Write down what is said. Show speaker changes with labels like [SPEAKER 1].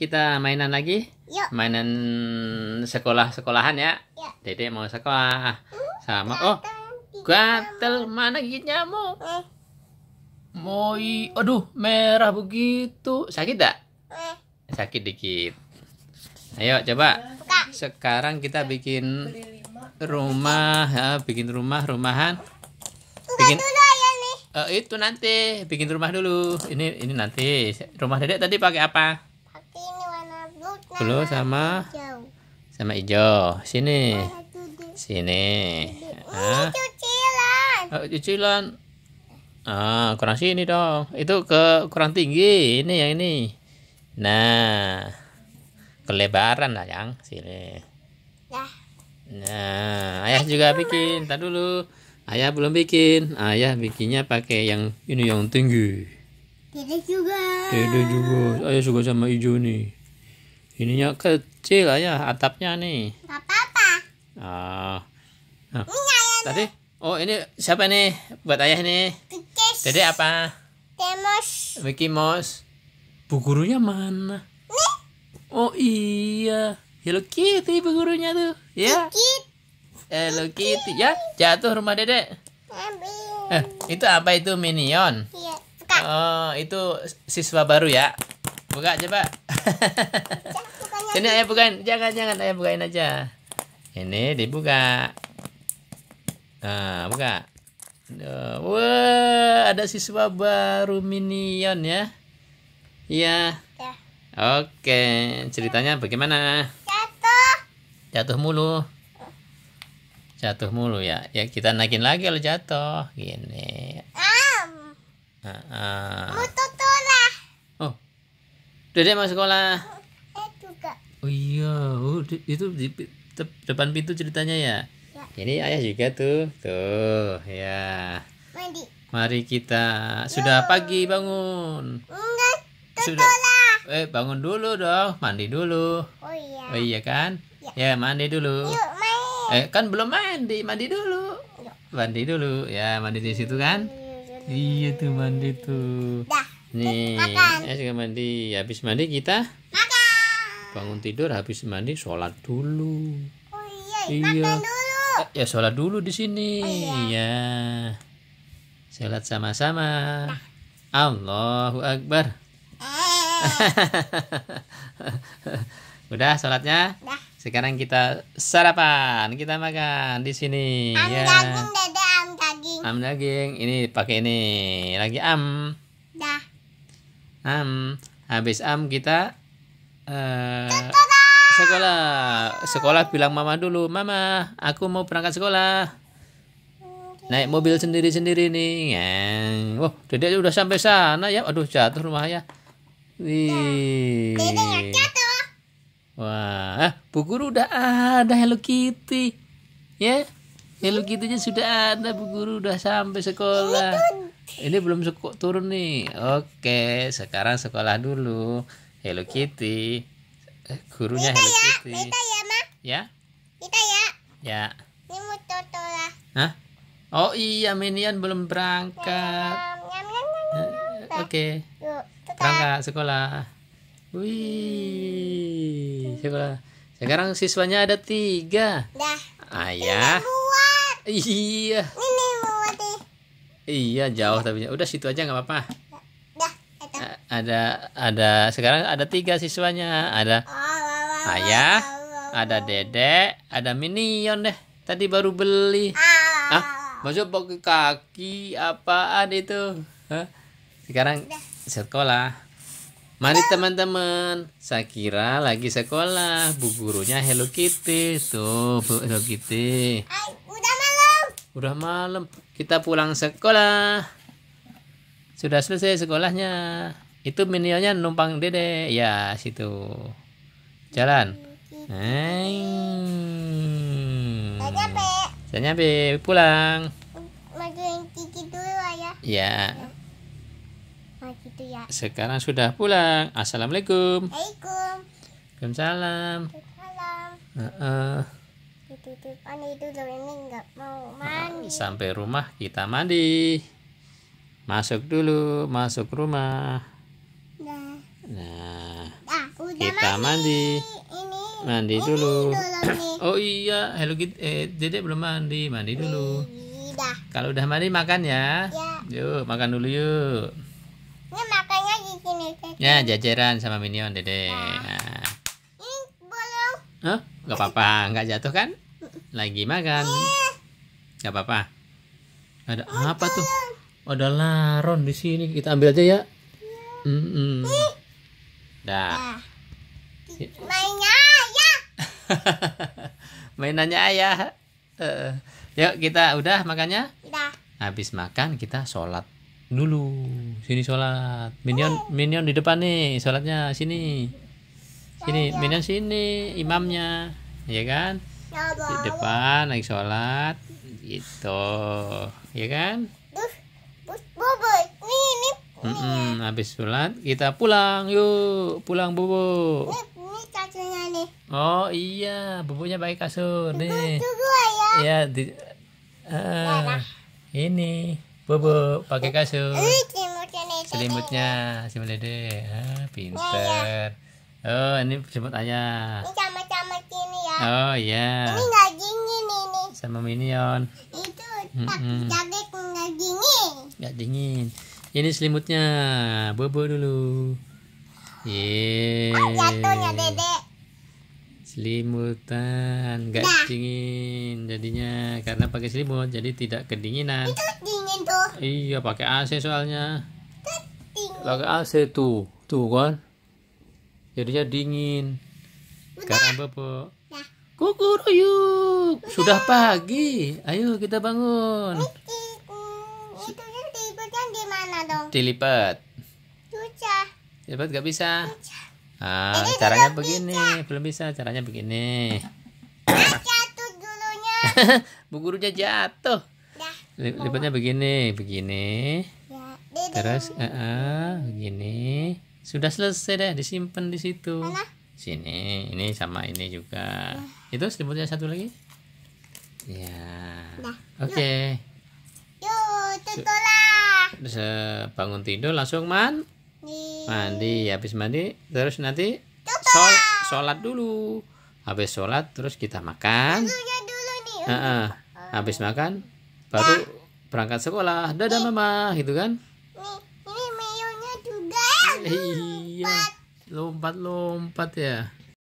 [SPEAKER 1] kita mainan lagi? Yuk. Mainan sekolah-sekolahan ya. ya. Dedek Dede mau sekolah. Uh, Sama oh. Gatel mana gigit nyamuk? Eh. Moi, aduh merah begitu. Sakit tak? Eh. Sakit dikit. Ayo coba. Sekarang kita bikin rumah, ya, bikin rumah rumahan. Bikin Uh, itu nanti bikin rumah dulu. Ini ini nanti. Rumah Dedek tadi pakai apa? Blue sama sama hijau. Sini. Sini. Oh, ah. Oh, cicilan. Ah, kurang sini dong. Itu ke kurang tinggi. Ini yang ini. Nah. Kelebaran lah yang sini. Nah, ayah juga bikin. Tadi dulu. Ayah belum bikin. Ayah bikinnya pakai yang ini yang tinggi. Dede juga. Dede juga. Ayah suka sama hijau nih ininya kecil ya atapnya nih apa-apa oh. nah. ini tadi oh ini siapa nih buat ayah nih jadi apa Demos. Mickey Mouse bu gurunya mana nih. oh iya Hello Kitty bu gurunya tuh ya Kitty. Hello Kitty ya jatuh rumah dedek eh, itu apa itu minion iya, oh itu siswa baru ya buka coba Sini ayah bukain. Jangan jangan ayah bukain aja. Ini dibuka. Nah, buka. Nah, wah, ada siswa baru minion ya. Iya. Ya. Oke, ceritanya bagaimana? Jatuh. Jatuh mulu. Jatuh mulu ya. Ya kita naikin lagi kalau jatuh. Gini. ah Uh -uh. Oh. Dede mau sekolah oh iya oh, itu di depan pintu ceritanya ya? ya ini ayah juga tuh tuh ya Mandi. mari kita sudah Yuh. pagi bangun Enggak, sudah eh bangun dulu dong mandi dulu oh iya oh iya kan ya, ya mandi dulu Yuk, main. eh kan belum mandi mandi dulu Yuk. mandi dulu ya mandi di situ kan iya tuh mandi tuh Dah. nih makan. eh suka mandi habis mandi kita makan bangun tidur habis mandi sholat dulu oh, iya, iya. Dulu. Eh, ya sholat dulu di sini oh, iya. ya sholat sama-sama nah. Allahu Akbar eh. udah sholatnya nah. sekarang kita sarapan kita makan di sini am ya daging, dede am daging am daging ini pakai ini lagi am dah am habis am kita Eh, sekolah sekolah bilang mama dulu mama aku mau berangkat sekolah naik mobil sendiri sendiri nih Wah, oh, dedek udah sampai sana ya aduh jatuh rumah ya wih wah eh, bu guru udah ada Hello Kitty ya yeah? Hello kitty sudah ada bu guru udah sampai sekolah ini belum turun nih oke sekarang sekolah dulu Hello Kitty. Eh, gurunya Hello ya, Kitty. Kita ya, Ma? Ya? Kita ya? Ya. Ini mau toto lah. Hah? Oh iya, Minion belum berangkat. Eh, oke. Ya. Berangkat sekolah. Wih, hmm. sekolah. Sekarang siswanya ada tiga. Dah. Ayah. Ya? Iya. Ini buat. Eh. Iya jauh tapi ya. udah situ aja nggak apa-apa ada ada sekarang ada tiga siswanya ada ayah ada dedek ada minion deh tadi baru beli ah masuk pakai kaki apaan itu Hah? sekarang sekolah mari teman-teman saya kira lagi sekolah bu gurunya Hello Kitty tuh bu Hello Kitty udah malam udah malam kita pulang sekolah sudah selesai sekolahnya itu minionnya numpang dede ya situ jalan Saya nyampe pulang majuin gigi dulu ya ya. ya sekarang sudah pulang assalamualaikum Waalaikumsalam Waalaikumsalam uh -uh. sampai rumah kita mandi masuk dulu masuk rumah Nah, nah kita mandi. Ini, mandi dulu. oh iya, Hello Kitty, eh, Dedek belum mandi. Mandi dulu. Iya. Kalau udah mandi makan ya. Iya. Yuk, makan dulu yuk. Ini makannya di sini. Dede. Ya, jajaran sama minion dede Ya. Nah. bolong. Hah? Gak apa-apa, nggak jatuh kan? Lagi makan. Iya. Gak apa-apa. Ada apa tuh? Ada laron di sini. Kita ambil aja ya. Mm Dah. Ah. Mainnya ayah. Mainannya ayah. Uh, yuk kita udah makannya? Udah. Habis makan kita sholat dulu. Sini sholat. Minion Minion di depan nih. Sholatnya sini. Sini ya. Minion sini imamnya. Iya kan? Ya kan? Di depan lagi sholat. Gitu. Ya kan? Mm habis sholat kita pulang yuk pulang bubu. Oh iya bubunya pakai kasur nih. Ya. Iya di. Uh, ini bubu pakai kasur. Selimutnya si melede. Ah, pinter. Iya, iya. Oh ini selimut ayah. Ini sama-sama ini ya. Oh iya. Ini nggak dingin ini. Sama minion. Itu tak mm jadi nggak dingin. Nggak dingin. Ini selimutnya. Bobo dulu. Ye. Ah, jatuhnya dede. Selimutan enggak nah. dingin jadinya karena pakai selimut jadi tidak kedinginan. Itu dingin tuh. Iya, pakai AC soalnya. Pakai AC tuh. Tuh kan. Jadinya dingin. Sekarang Karena bobo. Nah. Kukuruyuk. Sudah pagi. Ayo kita bangun. Udah. Dilipat. Dilipat gak bisa. Ah, caranya begini, bisa. belum bisa caranya begini. Jatuh dulunya. Bu gurunya jatuh. Lipatnya begini, begini. Ya. Terus uh, uh, begini. Sudah selesai deh, disimpan di situ. Sini, ini sama ini juga. Ya. Itu selimutnya satu lagi. Ya. Nah, Oke. Okay. Yuk, tutulah bangun tidur langsung man mandi. mandi habis mandi terus nanti sol sholat dulu habis sholat terus kita makan Uh -uh. habis makan baru ya. berangkat sekolah dadah mama gitu kan ini, juga ya. iya lompat lompat ya